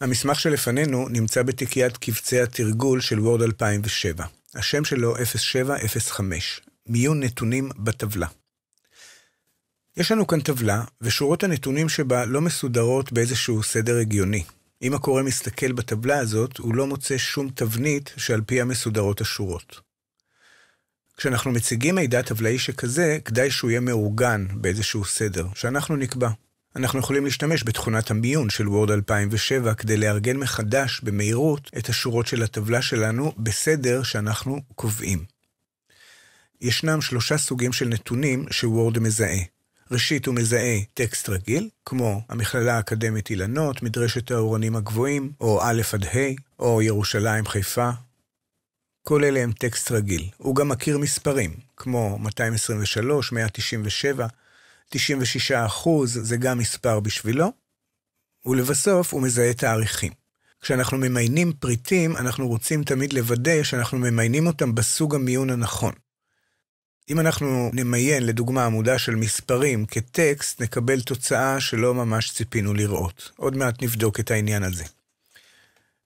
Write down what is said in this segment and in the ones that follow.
המסמך שלפנינו נמצא בתיקיית קבצי התרגול של וורד 2007. השם שלו 0705, מיון נתונים בטבלה. יש לנו כאן טבלה, ושורות הנתונים שבה לא מסודרות באיזשהו סדר הגיוני. אם הקורא מסתכל בטבלה הזאת, הוא לא מוצא שום תבנית שעל פיה מסודרות השורות. כשאנחנו מציגים מידע טבלאי שכזה, כדאי שהוא יהיה מאורגן באיזשהו סדר, שאנחנו נקבע. אנחנו יכולים להשתמש בתכונת המיון של וורד 2007 כדי לארגן מחדש במהירות את השורות של הטבלה שלנו בסדר שאנחנו קובעים. ישנם שלושה סוגים של נתונים שוורד מזהה. ראשית הוא מזהה טקסט רגיל, כמו המכללה האקדמית אילנות, מדרשת האורנים הגבוהים, או א' עד ה', או ירושלים חיפה. כל אלה הם טקסט רגיל. הוא גם מכיר מספרים, כמו 223, 197, 96 זה גם מספר בשבילו. ולבסוף הוא מזהה תאריכים. כשאנחנו ממיינים פריטים, אנחנו רוצים תמיד לוודא שאנחנו ממיינים אותם בסוג המיון הנכון. אם אנחנו נמיין, לדוגמה, עמודה של מספרים כטקסט, נקבל תוצאה שלא ממש ציפינו לראות. עוד מעט נבדוק את העניין הזה.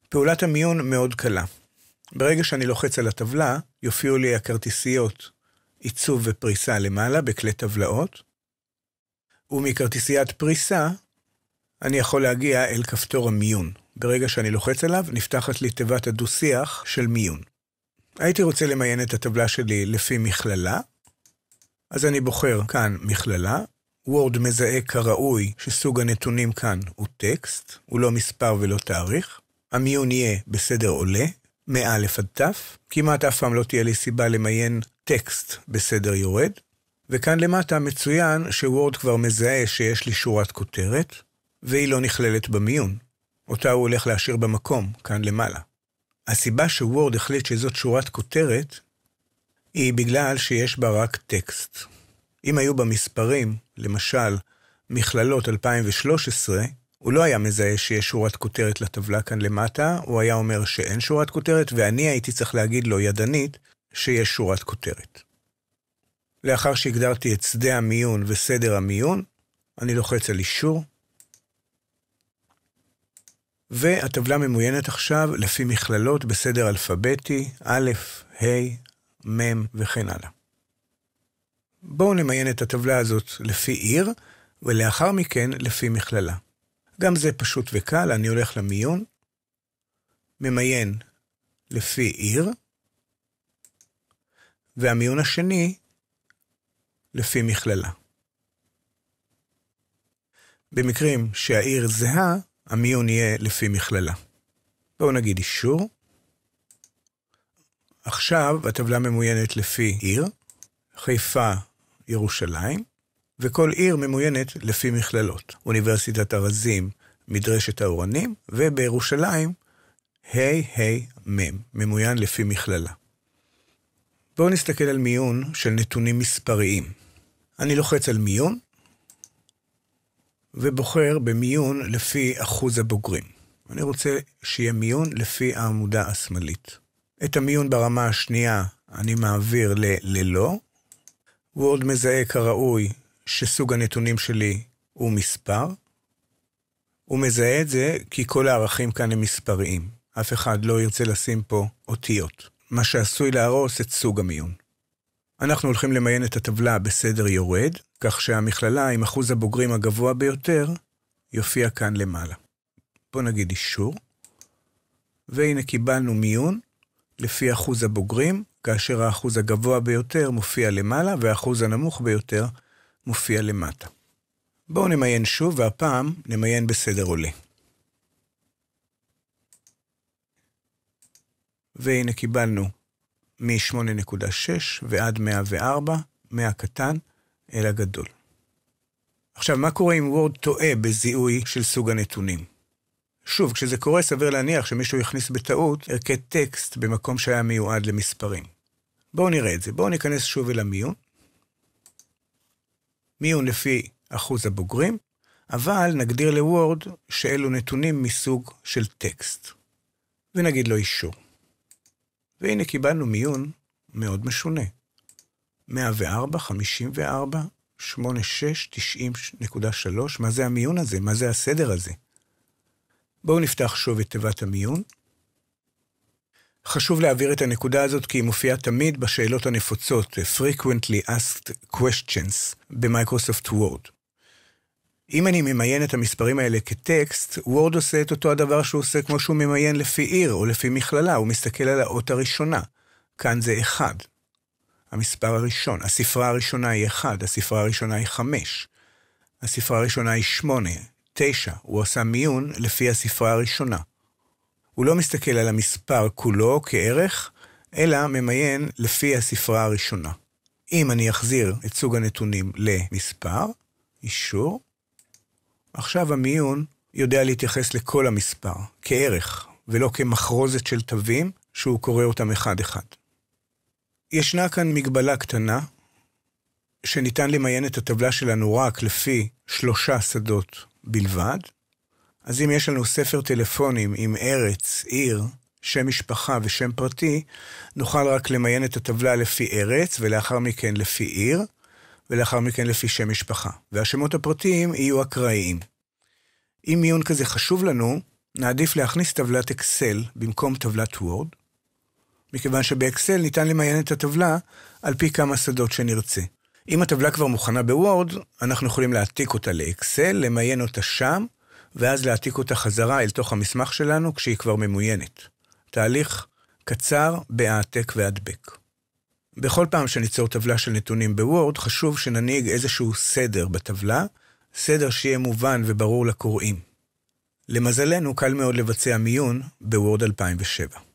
פעולת המיון מאוד קלה. ברגע שאני לוחץ על הטבלה, יופיעו לי הכרטיסיות עיצוב ופריסה למעלה בכלי טבלאות, ומכרטיסיית פריסה, אני יכול להגיע אל כפתור המיון. ברגע שאני לוחץ עליו, נפתחת לי תיבת הדו-שיח של מיון. הייתי רוצה למיין את הטבלה שלי לפי מכללה, אז אני בוחר כאן מכללה, וורד מזהה כראוי שסוג הנתונים כאן הוא טקסט, הוא לא מספר ולא תאריך. המיון יהיה בסדר עולה, מא' עד ת', כמעט אף פעם לא תהיה לי סיבה למיין טקסט בסדר יורד. וכאן למטה מצוין שוורד כבר מזהה שיש לי שורת כותרת, והיא לא נכללת במיון. אותה הוא הולך להשאיר במקום, כאן למעלה. הסיבה שוורד החליט שזאת שורת כותרת, היא בגלל שיש בה רק טקסט. אם היו בה מספרים, למשל, מכללות 2013, הוא לא היה מזהה שיש שורת כותרת לטבלה כאן למטה, הוא היה אומר שאין שורת כותרת, ואני הייתי צריך להגיד לו ידנית שיש שורת כותרת. לאחר שהגדרתי את שדה המיון וסדר המיון, אני לוחץ על אישור, והטבלה ממוינת עכשיו לפי מכללות בסדר אלפביתי, א', ה', מ' וכן הלאה. בואו נמיין את הטבלה הזאת לפי עיר, ולאחר מכן לפי מכללה. גם זה פשוט וקל, אני הולך למיון, ממיין לפי עיר, והמיון השני לפי מכללה. במקרים שהעיר זהה, המיון יהיה לפי מכללה. בואו נגיד אישור. עכשיו הטבלה ממוינת לפי עיר, חיפה, ירושלים, וכל עיר ממוינת לפי מכללות. אוניברסיטת ארזים, מדרשת האורנים, ובירושלים, ה' ה' מ', ממוין לפי מכללה. בואו נסתכל על מיון של נתונים מספריים. אני לוחץ על מיון, ובוחר במיון לפי אחוז הבוגרים. אני רוצה שיהיה מיון לפי העמודה השמאלית. את המיון ברמה השנייה אני מעביר לללא. וורד מזהה כראוי שסוג הנתונים שלי הוא מספר. הוא מזהה את זה כי כל הערכים כאן הם מספריים. אף אחד לא ירצה לשים פה אותיות. מה שעשוי להרוס את סוג המיון. אנחנו הולכים למיין את הטבלה בסדר יורד, כך שהמכללה עם אחוז הבוגרים הגבוה ביותר יופיע כאן למעלה. בואו נגיד אישור, והנה קיבלנו מיון לפי אחוז הבוגרים, כאשר האחוז הגבוה ביותר מופיע למעלה והאחוז הנמוך ביותר מופיע למטה. בואו נמיין שוב, והפעם נמיין בסדר עולה. והנה קיבלנו מ-8.6 ועד 104, מהקטן אל הגדול. עכשיו, מה קורה אם וורד טועה בזיהוי של סוג הנתונים? שוב, כשזה קורה, סביר להניח שמישהו יכניס בטעות ערכי טקסט במקום שהיה מיועד למספרים. בואו נראה את זה. בואו ניכנס שוב אל המיון. מיון לפי אחוז הבוגרים, אבל נגדיר לוורד שאלו נתונים מסוג של טקסט. ונגיד לו אישור. והנה קיבלנו מיון מאוד משונה. 104, 54, 86, 90.3, מה זה המיון הזה? מה זה הסדר הזה? בואו נפתח שוב את תיבת המיון. חשוב להעביר את הנקודה הזאת כי היא מופיעה תמיד בשאלות הנפוצות, אה, frequently asked questions, במייקרוסופט וורד. אם אני ממיין את המספרים האלה כטקסט, וורד עושה את אותו הדבר שהוא עושה כמו שהוא ממיין לפי עיר או לפי מכללה, הוא מסתכל על האות הראשונה. כאן זה אחד. המספר הראשון. הספרה הראשונה היא אחד, הספרה הראשונה היא חמש. הספרה הראשונה היא שמונה, תשע. הוא עשה מיון לפי הספרה הראשונה. הוא לא מסתכל על המספר כולו כערך, אלא ממיין לפי הספרה הראשונה. אם אני אחזיר את סוג הנתונים למספר, אישור, עכשיו המיון יודע להתייחס לכל המספר, כערך, ולא כמחרוזת של תווים שהוא קורא אותם אחד-אחד. ישנה כאן מגבלה קטנה, שניתן למיין את הטבלה שלנו רק לפי שלושה שדות בלבד. אז אם יש לנו ספר טלפונים עם ארץ, עיר, שם משפחה ושם פרטי, נוכל רק למיין את הטבלה לפי ארץ ולאחר מכן לפי עיר, ולאחר מכן לפי שם משפחה, והשמות הפרטיים יהיו אקראיים. אם מיון כזה חשוב לנו, נעדיף להכניס טבלת אקסל במקום טבלת וורד, מכיוון שבאקסל ניתן למיין את הטבלה על פי כמה שדות שנרצה. אם הטבלה כבר מוכנה בוורד, אנחנו יכולים להעתיק אותה לאקסל, למיין אותה שם, ואז להעתיק אותה חזרה אל תוך המסמך שלנו כשהיא כבר ממוינת. תהליך קצר בהעתק והדבק. בכל פעם שניצור טבלה של נתונים בוורד, חשוב שננהיג איזשהו סדר בטבלה, סדר שיהיה מובן וברור לקוראים. למזלנו, קל מאוד לבצע מיון בוורד 2007.